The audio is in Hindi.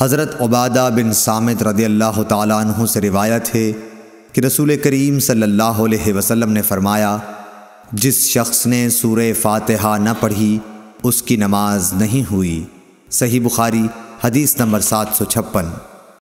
हज़रत उबादा बिन सामित रदी अल्लाह तु से रिवायत है कि रसूल करीम सल्लल्लाहु अलैहि वसल्लम ने फ़रमाया जिस शख्स ने सूर फातहा न पढ़ी उसकी नमाज नहीं हुई सही बुखारी हदीस नंबर सात सौ छप्पन